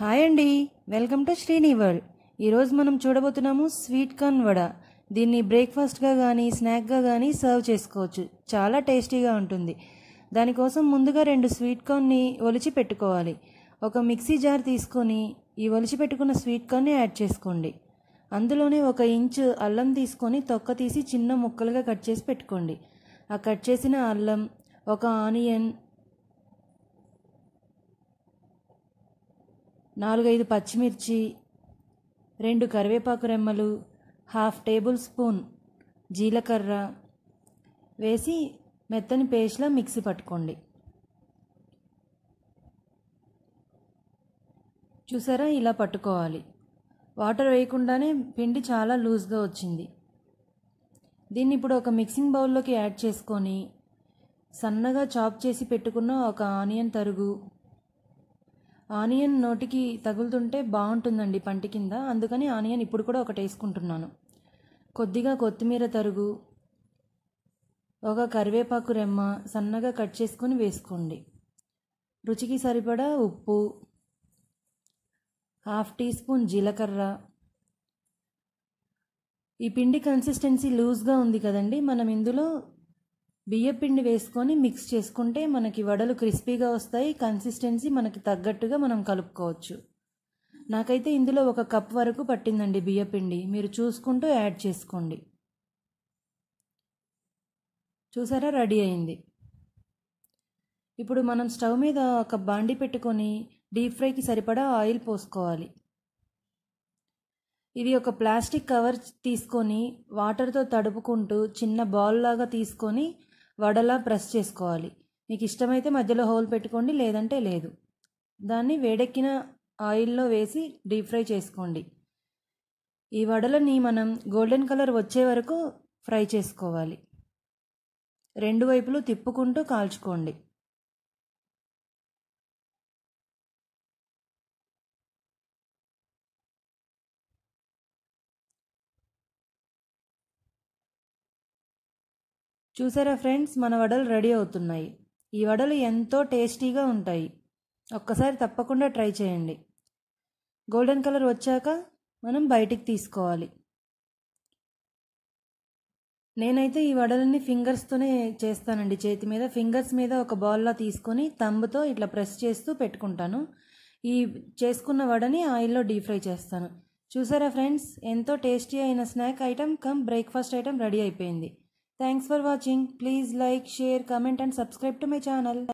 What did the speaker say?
Hi అండి welcome to Srini world ఈరోజు మనం చూడబోతున్నాము స్వీట్ కార్న్ వడ దీన్ని బ్రేక్ఫాస్ట్గా కానీ స్నాక్గా కానీ సర్వ్ చేసుకోవచ్చు చాలా టేస్టీగా ఉంటుంది దానికోసం ముందుగా రెండు స్వీట్ కార్న్ని ఒలిచి పెట్టుకోవాలి ఒక మిక్సీ జార్ తీసుకొని ఈ ఒలిచి పెట్టుకున్న స్వీట్ కార్న్ని యాడ్ చేసుకోండి అందులోనే ఒక ఇంచు అల్లం తీసుకొని తొక్క తీసి చిన్న ముక్కలుగా కట్ చేసి పెట్టుకోండి ఆ కట్ చేసిన అల్లం ఒక ఆనియన్ నాలుగైదు పచ్చిమిర్చి రెండు కరివేపాకు రెమ్మలు హాఫ్ టేబుల్ స్పూన్ జీలకర్ర వేసి మెత్తని పేస్ట్లో మిక్సీ పట్టుకోండి చూసారా ఇలా పట్టుకోవాలి వాటర్ వేయకుండానే పిండి చాలా లూజ్గా వచ్చింది దీన్ని ఇప్పుడు ఒక మిక్సింగ్ బౌల్లోకి యాడ్ చేసుకొని సన్నగా చాప్ చేసి పెట్టుకున్న ఒక ఆనియన్ తరుగు ఆనియన్ నోటికి తగులుతుంటే బాగుంటుందండి పంట కింద అందుకని ఆనియన్ ఇప్పుడు కూడా ఒకటి వేసుకుంటున్నాను కొద్దిగా కొత్తిమీర తరుగు ఒక కరివేపాకు రెమ్మ సన్నగా కట్ చేసుకొని వేసుకోండి రుచికి సరిపడా ఉప్పు హాఫ్ టీ స్పూన్ జీలకర్ర ఈ పిండి కన్సిస్టెన్సీ లూజ్గా ఉంది కదండి మనం ఇందులో బియ్యపిండి వేసుకొని మిక్స్ చేసుకుంటే మనకి వడలు క్రిస్పీగా వస్తాయి కన్సిస్టెన్సీ మనకి తగ్గట్టుగా మనం కలుపుకోవచ్చు నాకైతే ఇందులో ఒక కప్ వరకు పట్టిందండి బియ్యపిండి మీరు చూసుకుంటూ యాడ్ చేసుకోండి చూసారా రెడీ అయింది ఇప్పుడు మనం స్టవ్ మీద ఒక బాండి పెట్టుకొని డీప్ ఫ్రైకి సరిపడా ఆయిల్ పోసుకోవాలి ఇది ఒక ప్లాస్టిక్ కవర్ తీసుకొని వాటర్తో తడుపుకుంటూ చిన్న బాల్ లాగా తీసుకొని వడలా ప్రెస్ చేసుకోవాలి మీకు ఇష్టమైతే మధ్యలో హోల్ పెట్టుకోండి లేదంటే లేదు దాన్ని వేడెక్కిన ఆయిల్లో వేసి డీప్ ఫ్రై చేసుకోండి ఈ వడలని మనం గోల్డెన్ కలర్ వచ్చే వరకు ఫ్రై చేసుకోవాలి రెండు వైపులు తిప్పుకుంటూ కాల్చుకోండి చూసారా ఫ్రెండ్స్ మన వడలు రెడీ అవుతున్నాయి ఈ వడలు ఎంతో టేస్టీగా ఉంటాయి ఒక్కసారి తప్పకుండా ట్రై చేయండి గోల్డెన్ కలర్ వచ్చాక మనం బయటికి తీసుకోవాలి నేనైతే ఈ వడలన్నీ ఫింగర్స్తోనే చేస్తానండి చేతి మీద ఫింగర్స్ మీద ఒక బాల్లా తీసుకొని తంబుతో ఇట్లా ప్రెస్ చేస్తూ పెట్టుకుంటాను ఈ చేసుకున్న వడని ఆయిల్లో డీప్ ఫ్రై చేస్తాను చూసారా ఫ్రెండ్స్ ఎంతో టేస్టీ అయిన snack item come breakfast item ready అయిపోయింది Thanks for watching. Please like, share, comment and subscribe to my channel.